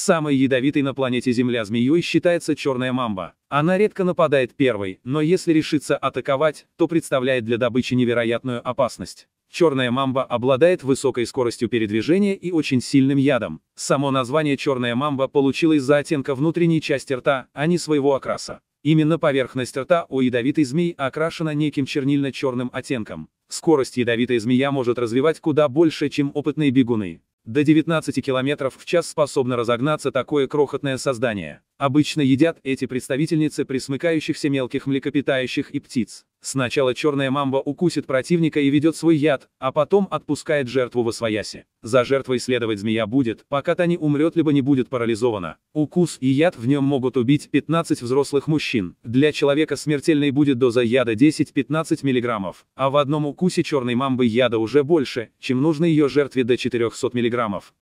Самой ядовитой на планете Земля змеей считается черная мамба. Она редко нападает первой, но если решится атаковать, то представляет для добычи невероятную опасность. Черная мамба обладает высокой скоростью передвижения и очень сильным ядом. Само название черная мамба получилось из-за оттенка внутренней части рта, а не своего окраса. Именно поверхность рта у ядовитой змеи окрашена неким чернильно-черным оттенком. Скорость ядовитой змея может развивать куда больше, чем опытные бегуны. До 19 км в час способно разогнаться такое крохотное создание. Обычно едят эти представительницы присмыкающихся мелких млекопитающих и птиц. Сначала черная мамба укусит противника и ведет свой яд, а потом отпускает жертву во свояси. За жертвой следовать змея будет, пока та не умрет либо не будет парализована. Укус и яд в нем могут убить 15 взрослых мужчин. Для человека смертельной будет доза яда 10-15 миллиграммов, а в одном укусе черной мамбы яда уже больше, чем нужно ее жертве до 400 миллиграммов.